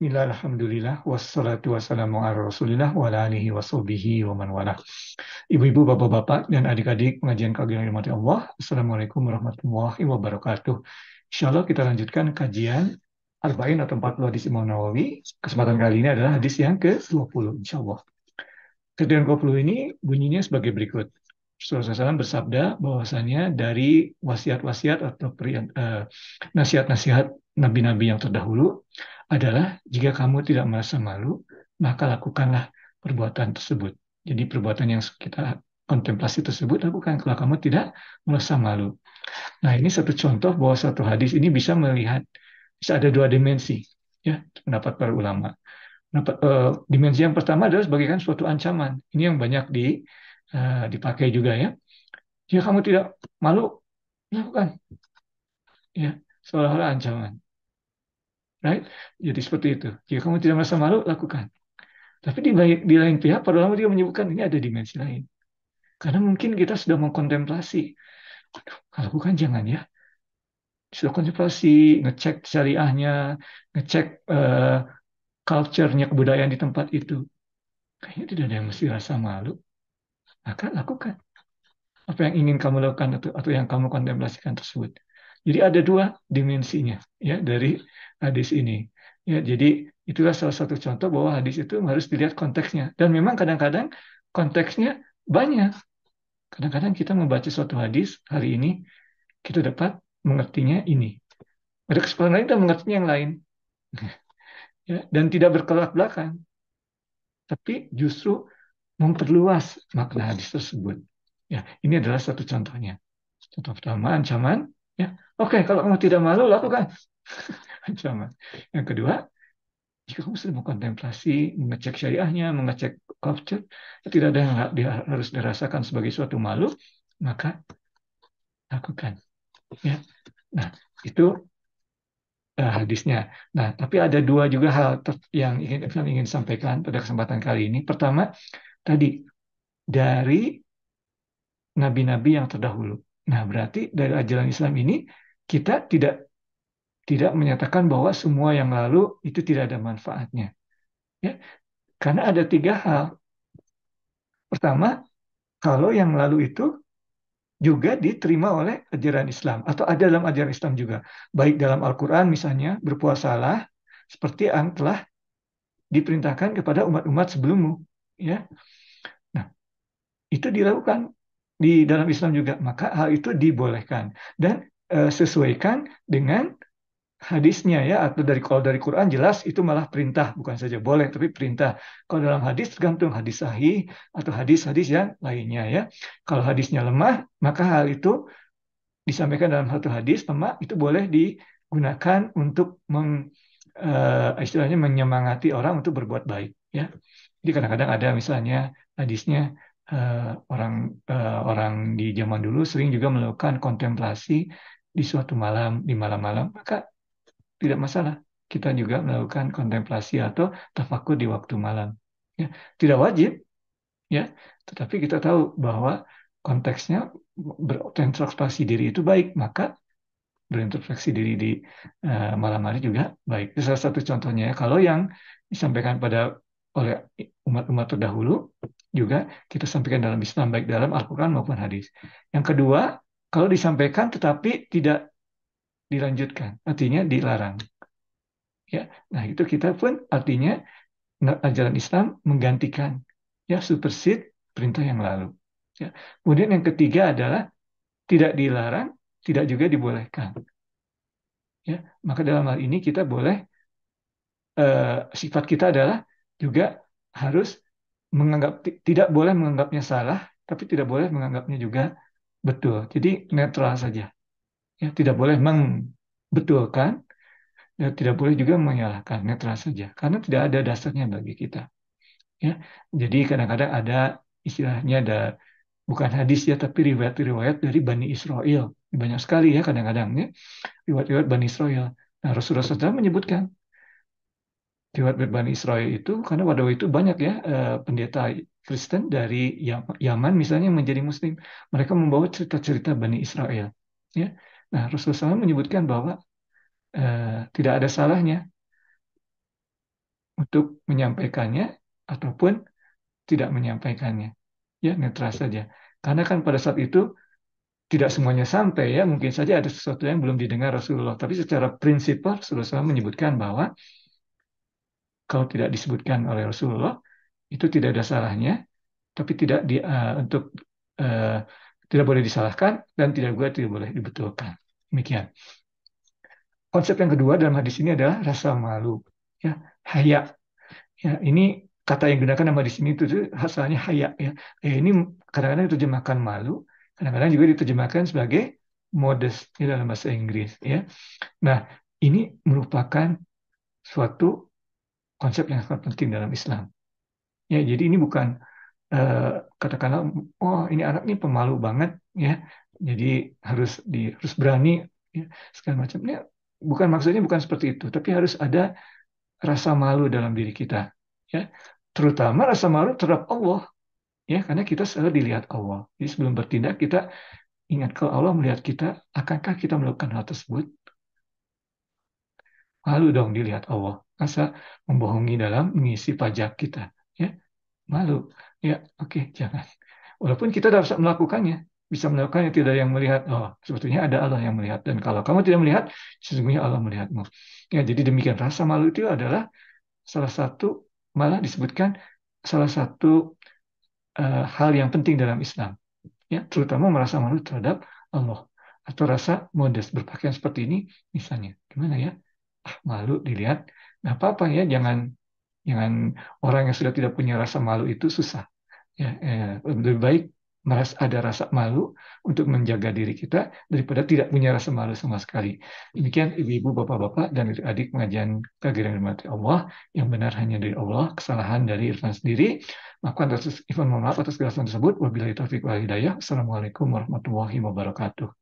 Bismillah, wassalatu wassalamu ala rasulillah wa alihi wa wa man wala. Ibu-ibu, bapak-bapak, dan adik-adik pengajian kagian ilmu Allah. Assalamualaikum warahmatullahi wabarakatuh. Insya Allah kita lanjutkan kajian Arba'in atau 40 hadis Imam Nawawi. Kesempatan kali ini adalah hadis yang ke-20, insya Allah. Hadis ke-20 ini bunyinya sebagai berikut. Rasulullah SAW bersabda bahwasanya dari wasiat-wasiat atau eh, nasihat-nasihat nabi-nabi yang terdahulu, adalah jika kamu tidak merasa malu, maka lakukanlah perbuatan tersebut. Jadi perbuatan yang kita kontemplasi tersebut lakukan kalau kamu tidak merasa malu. Nah ini satu contoh bahwa satu hadis ini bisa melihat bisa ada dua dimensi ya pendapat para ulama. Pendapat, uh, dimensi yang pertama adalah sebagai kan suatu ancaman. Ini yang banyak di uh, dipakai juga ya. Jika kamu tidak malu lakukan ya seolah-olah ancaman right? Jadi seperti itu. Jika kamu tidak merasa malu, lakukan. Tapi di, di lain pihak, para ulama juga menyebutkan ini ada dimensi lain. Karena mungkin kita sudah mengkontemplasi, kalau bukan jangan ya. Sudah kontemplasi, ngecek syariahnya, ngecek uh, culture-nya, kebudayaan di tempat itu. Kayaknya tidak ada yang mesti rasa malu. Maka lakukan apa yang ingin kamu lakukan atau, atau yang kamu kontemplasikan tersebut. Jadi ada dua dimensinya ya dari hadis ini. Ya, jadi itulah salah satu contoh bahwa hadis itu harus dilihat konteksnya. Dan memang kadang-kadang konteksnya banyak. Kadang-kadang kita membaca suatu hadis hari ini, kita dapat mengertinya ini. Ada kesempatan lain kita mengertinya yang lain. ya, dan tidak berkelak belakang. Tapi justru memperluas makna hadis tersebut. Ya, ini adalah satu contohnya. Contoh pertama, ancaman Ya, oke, okay, kalau kamu tidak malu, lakukan. Ancaman. Yang kedua, jika kamu sedang mengkontemplasi, mengecek syariahnya, mengecek culture, tidak ada yang harus dirasakan sebagai suatu malu, maka lakukan. Ya, nah itu uh, hadisnya. Nah, tapi ada dua juga hal yang ingin yang ingin sampaikan pada kesempatan kali ini. Pertama, tadi dari nabi-nabi yang terdahulu. Nah, berarti dari ajaran Islam ini kita tidak tidak menyatakan bahwa semua yang lalu itu tidak ada manfaatnya. Ya. Karena ada tiga hal. Pertama, kalau yang lalu itu juga diterima oleh ajaran Islam atau ada dalam ajaran Islam juga. Baik dalam Al-Qur'an misalnya berpuasalah seperti yang telah diperintahkan kepada umat-umat sebelummu, ya. Nah, itu dilakukan di dalam Islam juga maka hal itu dibolehkan dan e, sesuaikan dengan hadisnya ya atau dari kalau dari Quran jelas itu malah perintah bukan saja boleh tapi perintah kalau dalam hadis tergantung hadis sahih atau hadis-hadis yang lainnya ya kalau hadisnya lemah maka hal itu disampaikan dalam satu hadis lemah itu boleh digunakan untuk meng, uh, istilahnya menyemangati orang untuk berbuat baik ya jadi kadang-kadang ada misalnya hadisnya uh, orang di zaman dulu sering juga melakukan kontemplasi di suatu malam, di malam-malam, maka tidak masalah. Kita juga melakukan kontemplasi atau tafakur di waktu malam. Ya, tidak wajib, ya. Tetapi kita tahu bahwa konteksnya berintrospeksi diri itu baik, maka berintrospeksi diri di uh, malam hari juga baik. Itu salah satu contohnya. Ya, kalau yang disampaikan pada oleh umat-umat terdahulu juga kita sampaikan dalam Islam baik dalam Al-Qur'an maupun hadis. Yang kedua, kalau disampaikan tetapi tidak dilanjutkan, artinya dilarang. Ya. Nah, itu kita pun artinya ajaran Islam menggantikan ya supersede perintah yang lalu. Ya. Kemudian yang ketiga adalah tidak dilarang, tidak juga dibolehkan. Ya, maka dalam hal ini kita boleh eh, sifat kita adalah juga harus menganggap tidak boleh menganggapnya salah, tapi tidak boleh menganggapnya juga betul. Jadi netral saja. Ya, tidak boleh mengbetulkan, ya, tidak boleh juga menyalahkan, netral saja. Karena tidak ada dasarnya bagi kita. Ya, jadi kadang-kadang ada istilahnya ada bukan hadis ya, tapi riwayat-riwayat dari Bani Israel. Banyak sekali ya kadang-kadang ya, riwayat-riwayat Bani Israel. Nah, Rasulullah SAW menyebutkan, riwayat Bani Israel itu karena pada waktu itu banyak ya eh, pendeta Kristen dari Yaman misalnya yang menjadi Muslim, mereka membawa cerita-cerita Bani Israel. Ya, nah Rasulullah SAW menyebutkan bahwa eh, tidak ada salahnya untuk menyampaikannya ataupun tidak menyampaikannya, ya netral saja. Karena kan pada saat itu tidak semuanya sampai ya, mungkin saja ada sesuatu yang belum didengar Rasulullah. Tapi secara prinsipal Rasulullah SAW menyebutkan bahwa kalau tidak disebutkan oleh Rasulullah itu tidak ada salahnya tapi tidak di, uh, untuk uh, tidak boleh disalahkan dan tidak juga tidak boleh dibetulkan demikian konsep yang kedua dalam hadis ini adalah rasa malu ya haya ya ini kata yang digunakan nama di sini itu asalnya haya ya eh, ini kadang-kadang diterjemahkan malu kadang-kadang juga diterjemahkan sebagai modest ya, dalam bahasa Inggris ya nah ini merupakan suatu konsep yang sangat penting dalam Islam. Ya, jadi ini bukan eh, katakanlah oh ini anak ini pemalu banget ya. Jadi harus di harus berani ya, segala macamnya. Bukan maksudnya bukan seperti itu, tapi harus ada rasa malu dalam diri kita ya. Terutama rasa malu terhadap Allah ya karena kita selalu dilihat Allah. Jadi sebelum bertindak kita ingat kalau Allah melihat kita, akankah kita melakukan hal tersebut? Malu dong dilihat Allah. Masa membohongi dalam mengisi pajak kita, ya malu, ya oke okay, jangan. Walaupun kita dapat melakukannya, bisa melakukannya tidak yang melihat. Oh, sebetulnya ada Allah yang melihat. Dan kalau kamu tidak melihat, sesungguhnya Allah melihatmu. Ya, jadi demikian rasa malu itu adalah salah satu malah disebutkan salah satu uh, hal yang penting dalam Islam. Ya, terutama merasa malu terhadap Allah atau rasa modest berpakaian seperti ini misalnya. Gimana ya? ah, malu dilihat nggak apa-apa ya jangan jangan orang yang sudah tidak punya rasa malu itu susah ya ya lebih baik merasa ada rasa malu untuk menjaga diri kita daripada tidak punya rasa malu sama sekali. Demikian ibu-ibu, bapak-bapak, dan adik-adik pengajian kegiatan mati Allah yang benar hanya dari Allah, kesalahan dari Irfan sendiri. Maka atas Irfan mohon maaf atas kejelasan tersebut. Wabillahi taufiq wal hidayah. Assalamualaikum warahmatullahi wabarakatuh.